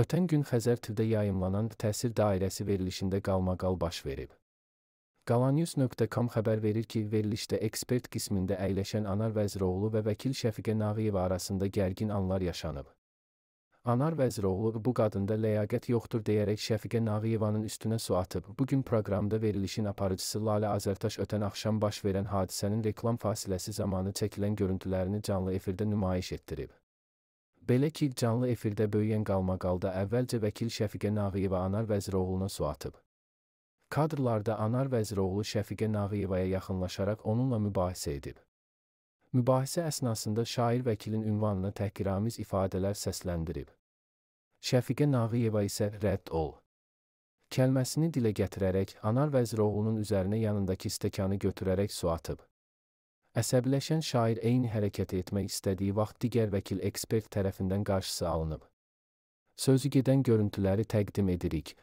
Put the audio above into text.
Ötən gün Xəzərtivdə yayımlanan təsir dairəsi verilişində qalmaqal baş verib. Qalanyüz.com xəbər verir ki, verilişdə ekspert qismində əyləşən Anar Vəziroğlu və vəkil Şəfiqə Nağıyev arasında gərgin anlar yaşanıb. Anar Vəziroğlu bu qadında ləyaqət yoxdur deyərək Şəfiqə Nağıyevanın üstünə su atıb. Bu gün proqramda verilişin aparıcısı Lalə Azərtaş ötən axşam baş verən hadisənin reklam fasiləsi zamanı çəkilən görüntülərini canlı efirdə nümayiş etdirib. Belə ki, canlı efirdə böyüyən qalmaqalda əvvəlcə vəkil Şəfiqə Nağıyeva Anar Vəziroğluna su atıb. Kadrlarda Anar Vəziroğlu Şəfiqə Nağıyevaya yaxınlaşaraq onunla mübahisə edib. Mübahisə əsnasında şair vəkilin ünvanına təhqiramiz ifadələr səsləndirib. Şəfiqə Nağıyeva isə rədd ol kəlməsini dilə gətirərək Anar Vəziroğlunun üzərinə yanındakı stəkanı götürərək su atıb. Əsəbləşən şair eyni hərəkət etmək istədiyi vaxt digər vəkil ekspert tərəfindən qarşısı alınıb. Sözü gedən görüntüləri təqdim edirik.